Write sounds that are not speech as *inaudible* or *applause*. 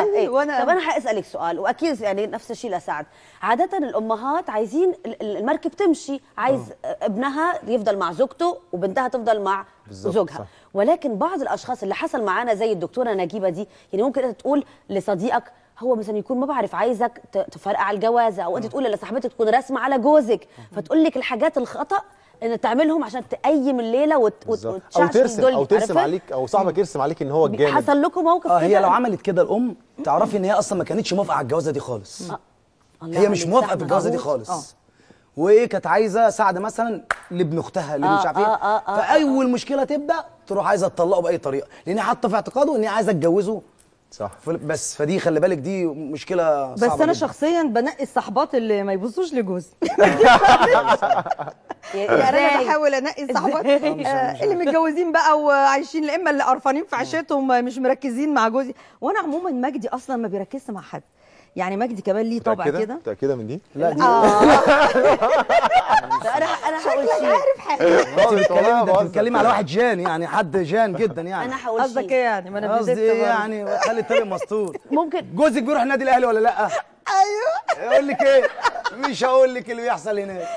طب إيه، إيه. وانا طب انا حاسالك سؤال واكيد يعني نفس الشيء لسعد عاده الامهات عايزين المركب تمشي عايز أوه. ابنها يفضل مع زوجته وبنتها تفضل مع زوجها صح. ولكن بعض الاشخاص اللي حصل معانا زي الدكتوره نجيبه دي يعني ممكن انت تقول لصديقك هو مثلا يكون ما بعرف عايزك تفرقع الجوازه او انت آه. تقول لصاحبتك تكون راسمه على جوزك آه. فتقول لك الحاجات الخطا ان تعملهم عشان تقيم الليله وت... وت... او ترسم او ترسم عليك او صاحبك يرسم عليك ان هو الجامد حصل لكم موقف آه هي لو عملت كده الام تعرفي ان هي اصلا ما كانتش موافقه على الجوازه دي خالص آه. هي مش موافقه بالجوازه دي خالص آه. كانت عايزه سعد مثلا لابن اختها اللي آه مش عارف ايه آه آه, آه، فاول آه. مشكله تبدا تروح عايزه تطلقه باي طريقه لان حاطه في اعتقاده ان هي عايزه اتجوزه صح بس فدي خلي بالك دي مشكله صعبه بس انا جدا. شخصيا بنقي الصحبات اللي ما يبصوش لجوزي *laughs* *laughs* *laughs* يعني انا بحاول انقي صاحبك آه، اللي متجوزين بقى وعايشين لا اما اللي قرفانين في عيشتهم مش مركزين مع جوزي وانا عموما مجدي اصلا ما بيركزش مع حد يعني مجدي كمان ليه طبع كده متاكده من دي؟ لا دي آه. *laughs* *laughs* انا انا هقول شيء عارف حاجه *laughs* بتتكلم على واحد جان يعني حد جان جدا يعني انا هقول شيء قصدك ايه يعني ما انا قصدي يعني خلي الطريق مسطور ممكن جوزك بيروح النادي الاهلي ولا لا؟ ايوه اقول لك ايه؟ مش هقول لك اللي بيحصل هناك